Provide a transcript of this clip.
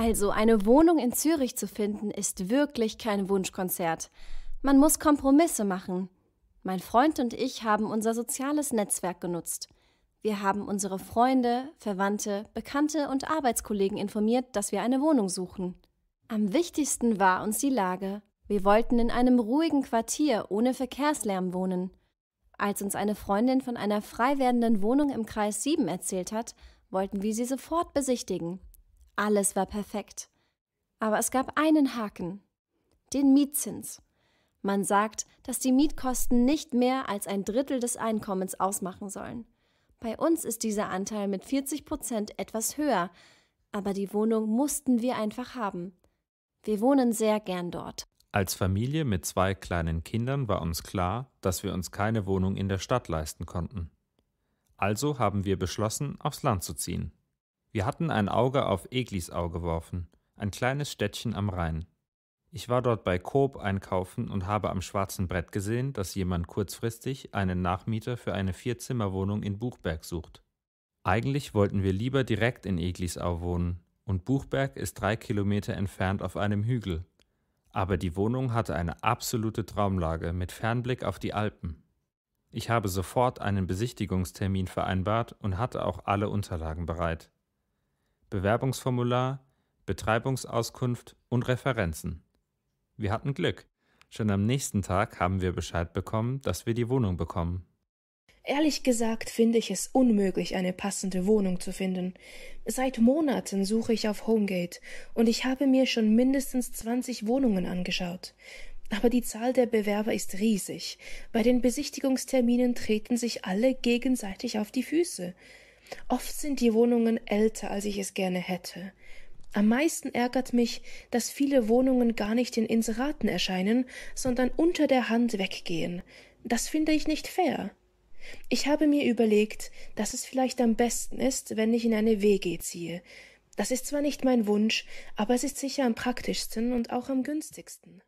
Also eine Wohnung in Zürich zu finden, ist wirklich kein Wunschkonzert. Man muss Kompromisse machen. Mein Freund und ich haben unser soziales Netzwerk genutzt. Wir haben unsere Freunde, Verwandte, Bekannte und Arbeitskollegen informiert, dass wir eine Wohnung suchen. Am wichtigsten war uns die Lage. Wir wollten in einem ruhigen Quartier ohne Verkehrslärm wohnen. Als uns eine Freundin von einer frei werdenden Wohnung im Kreis 7 erzählt hat, wollten wir sie sofort besichtigen. Alles war perfekt. Aber es gab einen Haken, den Mietzins. Man sagt, dass die Mietkosten nicht mehr als ein Drittel des Einkommens ausmachen sollen. Bei uns ist dieser Anteil mit 40 Prozent etwas höher, aber die Wohnung mussten wir einfach haben. Wir wohnen sehr gern dort. Als Familie mit zwei kleinen Kindern war uns klar, dass wir uns keine Wohnung in der Stadt leisten konnten. Also haben wir beschlossen, aufs Land zu ziehen. Wir hatten ein Auge auf Eglisau geworfen, ein kleines Städtchen am Rhein. Ich war dort bei Coop einkaufen und habe am schwarzen Brett gesehen, dass jemand kurzfristig einen Nachmieter für eine Vierzimmerwohnung in Buchberg sucht. Eigentlich wollten wir lieber direkt in Eglisau wohnen, und Buchberg ist drei Kilometer entfernt auf einem Hügel. Aber die Wohnung hatte eine absolute Traumlage mit Fernblick auf die Alpen. Ich habe sofort einen Besichtigungstermin vereinbart und hatte auch alle Unterlagen bereit. Bewerbungsformular, Betreibungsauskunft und Referenzen. Wir hatten Glück. Schon am nächsten Tag haben wir Bescheid bekommen, dass wir die Wohnung bekommen. Ehrlich gesagt finde ich es unmöglich, eine passende Wohnung zu finden. Seit Monaten suche ich auf Homegate und ich habe mir schon mindestens 20 Wohnungen angeschaut. Aber die Zahl der Bewerber ist riesig. Bei den Besichtigungsterminen treten sich alle gegenseitig auf die Füße. Oft sind die Wohnungen älter, als ich es gerne hätte. Am meisten ärgert mich, dass viele Wohnungen gar nicht in Inseraten erscheinen, sondern unter der Hand weggehen. Das finde ich nicht fair. Ich habe mir überlegt, dass es vielleicht am besten ist, wenn ich in eine WG ziehe. Das ist zwar nicht mein Wunsch, aber es ist sicher am praktischsten und auch am günstigsten.